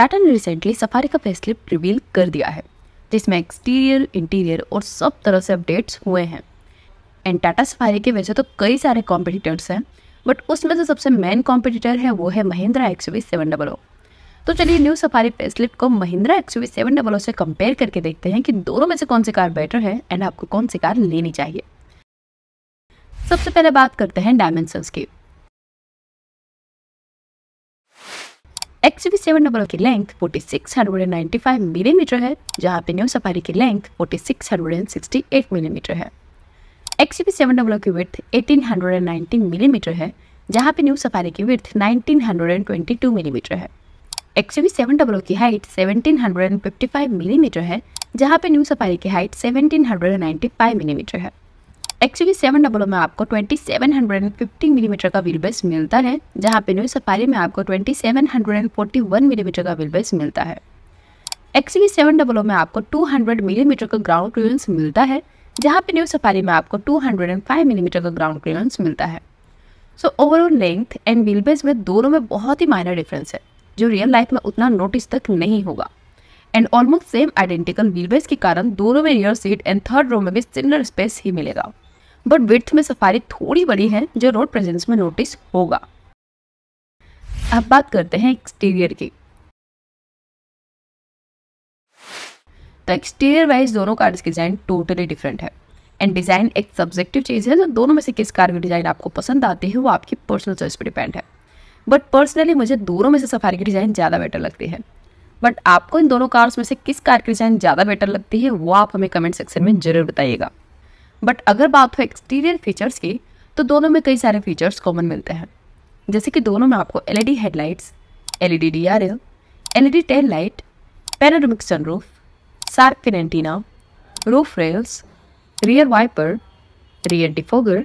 टाटा ने recently Safari का facelift reveal कर दिया है जिसमें एक्सटीरियर इंटीरियर और सब तरह से अपडेट्स हुए हैं एंड टाटा सफारी के वैसे तो कई सारे कॉम्पिटिटर्स हैं बट उसमें से सबसे मेन कॉम्पिटिटर है वो है Mahindra X V seven double O तो चलिए न्यू सफारी फेसलिफ्ट को Mahindra X V seven double O से कंपेयर करके देखते हैं कि दोनों में से कौन सी कार बेटर है एंड आपको कौन सी कार लेनी चाहिए सबसे पहले बात करते हैं डायमेंशंस की सेवन नंबर की लेंथ 4695 मिलीमीटर mm है जहाँ पे न्यू सफारी की लेंथ 4668 मिलीमीटर mm है वी सेवन डब्ल्यू की एंड 1819 मिलीमीटर mm है जहाँ पे न्यू सफारी की ट्वेंटी 1922 मिलीमीटर mm है वी सेवन डब्ल्यू की हाइट 1755 मिलीमीटर mm है जहाँ पे न्यू सफारी की हाइट 1795 मिलीमीटर mm है एक्चुअली सेवन डबलो में आपको twenty seven hundred and fifty millimetre का व्हील बेस मिलता है जहाँ पे न्यू सफारी में आपको twenty seven hundred and forty one millimetre का व्हील बेस मिलता है एक्सवी सेवन डबलो में आपको टू हंड्रेड मिलीमीटर का ग्राउंड क्लियरेंस मिलता है जहाँ पे न्यू सफारी में आपको two hundred and five millimetre का ग्राउंड क्लियरेंस मिलता है so overall length and wheel base में दोनों में बहुत ही माइनर डिफरेंस है जो रियल लाइफ में उतना नोटिस तक नहीं होगा and almost same identical wheel base के कारण दोनों में rear seat and third row में भी सिमिलर स्पेस ही मिलेगा बट विथ में सफारी थोड़ी बड़ी है जो रोड प्रेजेंस में नोटिस होगा अब बात करते हैं एक्सटीरियर की तो एक्सटीरियर वाइज दोनों कार की डिज़ाइन टोटली डिफरेंट है एंड डिज़ाइन एक सब्जेक्टिव चीज़ है तो दोनों में से किस कार की डिज़ाइन आपको पसंद आते हैं वो आपकी पर्सनल चॉइस पर डिपेंड है बट पर्सनली मुझे दोनों में से सफारी की डिज़ाइन ज़्यादा बेटर लगती है बट आपको इन दोनों कार्स में से किस कार की डिज़ाइन ज़्यादा बेटर लगती है वो आप हमें कमेंट सेक्शन में ज़रूर बताइएगा बट अगर बात हो एक्सटीरियर फीचर्स की तो दोनों में कई सारे फीचर्स कॉमन मिलते हैं जैसे कि दोनों में आपको L E headlights L E D D R L L E D tail light panoramic sunroof shark fin antenna roof rails rear wiper rear defogger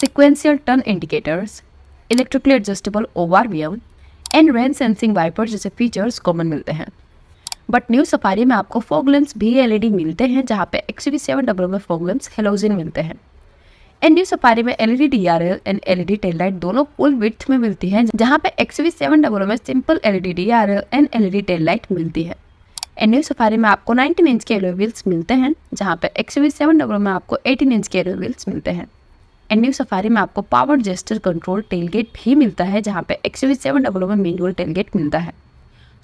sequential turn indicators electrically adjustable over and rain sensing wiper जैसे features common मिलते हैं but new Safari में आपको फोगलम्स भी L मिलते हैं जहाँ पे वी सेवन डबल में फोगलम्स हेलोजिन मिलते हैं एंड न्यू सफारी में R L and D tail light दोनों फुल विथ में मिलती है जहाँ पे एक्सवी सेवन डबल में simple R L and D tail light मिलती है एंड न्यू सफारी में आपको 19 इंच के एलो व्हील्स मिलते हैं जहाँ पे एक्सवी सेवन डबल में आपको 18 इंच के एलो व्हील्स मिलते हैं एंड न्यू सफारी में आपको पावर जेस्टर कंट्रोल टेलगेट भी मिलता है जहाँ पे एक्सवी सेवन डबल में मेनुअल टेलगेट मिलता है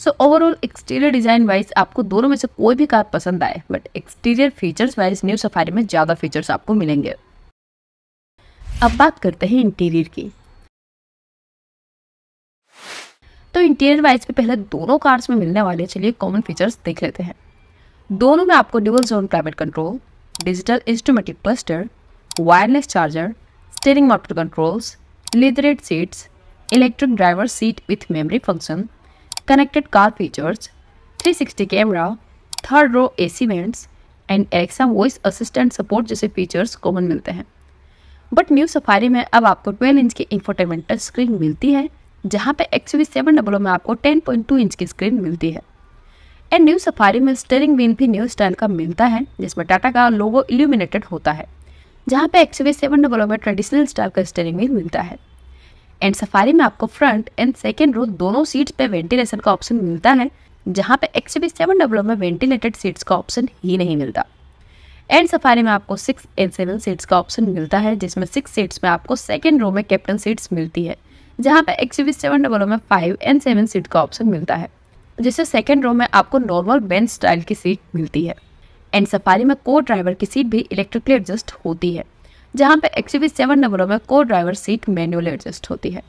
so overall exterior design wise आपको दोनों में से कोई भी कार पसंद आए but exterior features wise new Safari में ज़्यादा फीचर्स आपको मिलेंगे अब बात करते हैं इंटीरियर की तो इंटीरियर वाइज पे पहले दोनों कार्स में मिलने वाले चलिए कॉमन फीचर्स देख लेते हैं दोनों में आपको dual zone climate control digital instrument cluster wireless charger steering mounted controls leatherette seats electric driver seat with memory function connected car features, 360 camera, third row AC vents and Alexa voice assistant support जैसे features common मिलते हैं but new Safari में अब आपको 12 inch की infotainment screen मिलती है जहाँ पे एक्चुअली सेवन डबलों में आपको 10.2 इंच की स्क्रीन मिलती है एंड न्यू सफारी में स्टेयरिंग व्हील भी न्यू स्टाइल का मिलता है जिसमें टाटा का लोगो इल्यूमिनेटेड होता है जहाँ पे एक्चुअली सेवन डबलों में ट्रेडिशनल स्टाइल का स्टेयरिंग व्हील मिलता है एंड सफारी में आपको फ्रंट एंड सेकेंड रो दोनों सीट्स पे वेंटिलेशन का ऑप्शन मिलता है जहाँ पे बी सेवन डब्लो में वेंटिलेटेड सीट्स का ऑप्शन ही नहीं मिलता एंड सफारी में आपको सिक्स एंड सेवन सीट्स का ऑप्शन मिलता है जिसमें सिक्स सीट्स में आपको सेकेंड रो में कैप्टन सीट्स मिलती है जहाँ पे बी सेवन डब्लो में फाइव एंड सेवन सीट का ऑप्शन मिलता है जिससे सेकेंड रो में आपको नॉर्मल बेंच स्टाइल की सीट मिलती है एंड सफारी में को ड्राइवर की सीट भी इलेक्ट्रिकली एडजस्ट होती है जहाँ पे एक्स सेवन नंबरों में को ड्राइवर सीट मैनुअल एडजस्ट होती है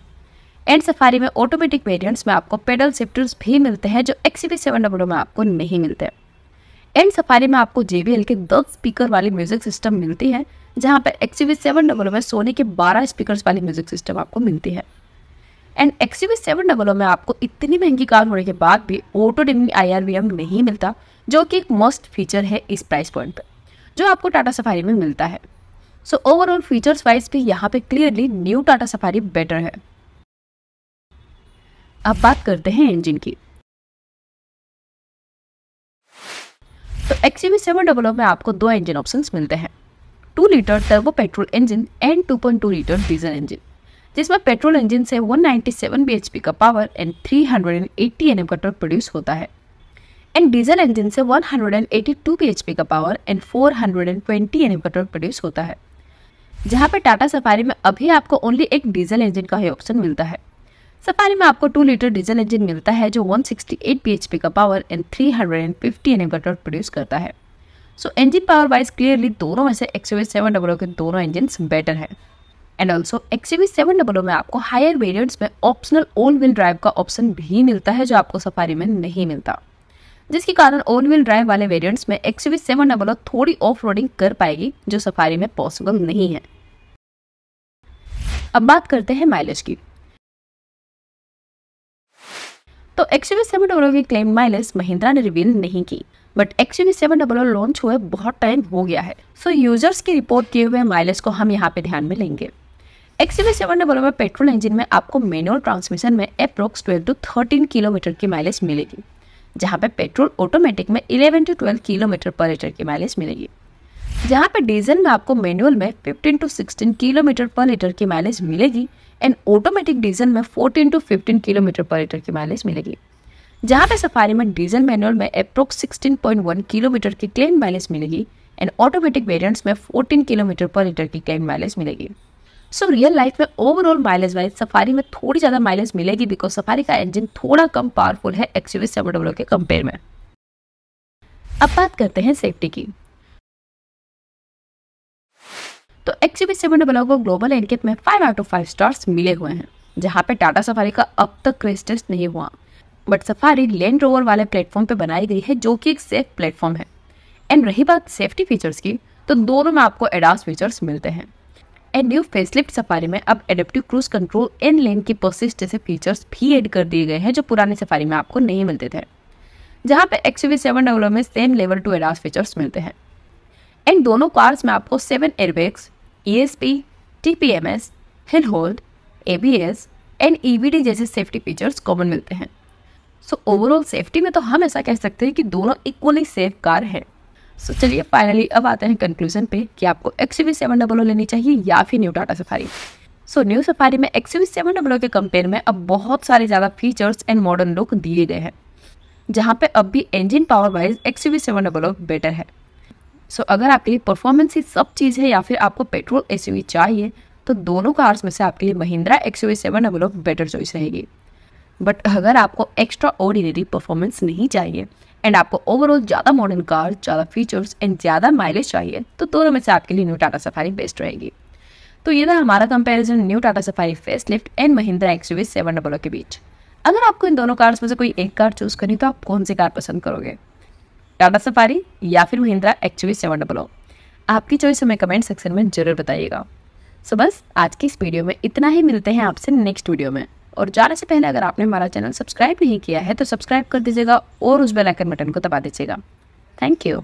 एंड सफारी में ऑटोमेटिक वेरियंट्स में आपको पेडल शिफ्टर्स भी मिलते हैं जो एक्स सेवन नंबरों में आपको नहीं मिलते एंड सफारी में आपको जे के दस स्पीकर वाली म्यूजिक सिस्टम मिलती है जहाँ पर एक्स सेवन नंबरों में सोने के बारह स्पीकर वाली म्यूजिक सिस्टम आपको मिलती है एंड एक्स सेवन डबलों में आपको इतनी महंगी कार होने के बाद भी ऑटो डिमिंग आई नहीं मिलता जो कि एक मस्ट फीचर है इस प्राइस पॉइंट पर जो आपको टाटा सफारी में मिलता है सो ओवरऑल फीचर्स वाइज भी यहाँ पे clearly new Tata Safari better है अब बात करते हैं इंजन की तो एक्सीवी सेवन डबल में आपको दो इंजन ऑप्शन मिलते हैं two litre turbo petrol engine and two point two litre diesel engine जिसमें पेट्रोल इंजन से 197 bhp का पावर एंड 380 nm का टॉर्क प्रोड्यूस होता है एंड डीजल इंजन से 182 bhp का पावर एंड 420 nm का टॉर्क प्रोड्यूस होता है जहाँ पर टाटा सफारी में अभी आपको ओनली एक डीजल इंजन का ही ऑप्शन मिलता है सफारी में आपको टू लीटर डीजल इंजन मिलता है जो 168 bhp का power and 350 hundred and torque produce करता है so engine power wise clearly दोनों में से एक्सवीस सेवन डबलो के दोनों इंजन बेटर है एंड ऑल्सो एक्सवीस सेवन डबलो में आपको हायर वेरियंट्स में ऑप्शनल ऑल व्हील ड्राइव का ऑप्शन भी मिलता है जो आपको सफारी में नहीं मिलता जिसके कारण ऑल व्हील ड्राइव वाले वेरिएंट्स में एक्सवी सेवन डबल थोड़ी ऑफ रोडिंग कर पाएगी जो सफारी में पॉसिबल नहीं है अब बात करते हैं माइलेज की तो एक्सवी सेवन डबल की क्लेम माइलेज महिंद्रा ने रिवील नहीं की but XUV seven double launch हुए बहुत टाइम हो गया है सो so, यूजर्स की रिपोर्ट किए हुए माइलेज को हम यहाँ पे ध्यान में लेंगे XUV seven double petrol engine में आपको मैनुअल ट्रांसमिशन में approx twelve to thirteen kilometre की माइलेज मिलेगी जहाँ पर पेट्रोल ऑटोमेटिक में 11 टू 12 किलोमीटर पर लीटर की माइलेज मिलेगी जहाँ पर डीजल में आपको मैनुअल में 15 टू 16 किलोमीटर पर लीटर की माइलेज मिलेगी एंड ऑटोमेटिक डीजल में 14 टू 15 किलोमीटर पर लीटर की माइलेज मिलेगी जहाँ पे सफारी में डीजल मैनुअल में अप्रोक्स 16.1 किलोमीटर की क्लेम माइलेज मिलेगी एंड ऑटोमेटिक वेरियंट्स में 14 किलोमीटर पर लीटर की क्लेम माइलेज मिलेगी सो रियल लाइफ में ओवरऑल माइलेज वाइज सफारी में थोड़ी ज़्यादा माइलेज मिलेगी बिकॉज सफारी का इंजन थोड़ा कम पावरफुल है एक्सयूवी सेवन डब्लो के कंपेयर में अब बात करते हैं सेफ्टी की तो एक्सयूवी सेवन डब्लो को ग्लोबल एनकेप में five out of five stars मिले हुए हैं जहाँ पे टाटा सफारी का अब तक क्रेस्टेस नहीं हुआ बट सफारी लैंड रोवर वाले प्लेटफॉर्म पे बनाई गई है जो कि एक सेफ प्लेटफॉर्म है एंड रही बात सेफ्टी फीचर्स की तो दोनों में आपको एडास फीचर्स मिलते हैं एंड न्यू फेसलिफ्ट सफारी में अब adaptive cruise control in lane की पर्सिस्ट जैसे फीचर्स भी एड कर दिए गए हैं जो पुराने सफारी में आपको नहीं मिलते थे जहाँ पे एक्स वी सेवन डब्ल्यू में same level two ADAS features मिलते हैं इन दोनों कार्स में आपको seven airbags E S P T P M S hill hold A B S and E V D जैसे सेफ्टी फीचर्स कॉमन मिलते हैं सो ओवरऑल सेफ्टी में तो हम ऐसा कह सकते हैं कि दोनों इक्वली सेफ कार हैं सो so, चलिए फाइनली अब आते हैं कंक्लूजन पे कि आपको वी सेवन डबल लेनी चाहिए या फिर new Tata Safari so new Safari में एक्सवी सेवन डबल के कंपेयर में अब बहुत सारे ज़्यादा फीचर्स एंड मॉडर्न लुक दिए गए हैं जहाँ पे अब भी engine power wise V seven double better है सो so, अगर आपके लिए परफॉर्मेंस ही सब चीज़ है या फिर आपको पेट्रोल एस चाहिए तो दोनों कार्स में से आपके लिए Mahindra X U seven double better choice रहेगी बट अगर आपको एक्स्ट्रा ऑर्डिनरी परफॉर्मेंस नहीं चाहिए एंड आपको ओवरऑल ज़्यादा मॉडर्न कार ज़्यादा फीचर्स एंड ज़्यादा माइलेज चाहिए तो दोनों में से आपके लिए न्यू टाटा सफारी बेस्ट रहेगी तो ये था हमारा comparison new Tata Safari facelift and Mahindra XUV seven double o के बीच अगर आपको इन दोनों कार्स में से कोई एक कार चूज़ करनी तो आप कौन सी कार पसंद करोगे टाटा सफारी या फिर महिंद्रा एक्चुअली सेवन डबल आपकी चॉइस हमें कमेंट सेक्शन में ज़रूर बताइएगा सो so बस आज की इस वीडियो में इतना ही मिलते हैं आपसे नेक्स्ट वीडियो में और जाने से पहले अगर आपने हमारा चैनल सब्सक्राइब नहीं किया है तो सब्सक्राइब कर दीजिएगा और उस बेलाइकन बटन को दबा दीजिएगा थैंक यू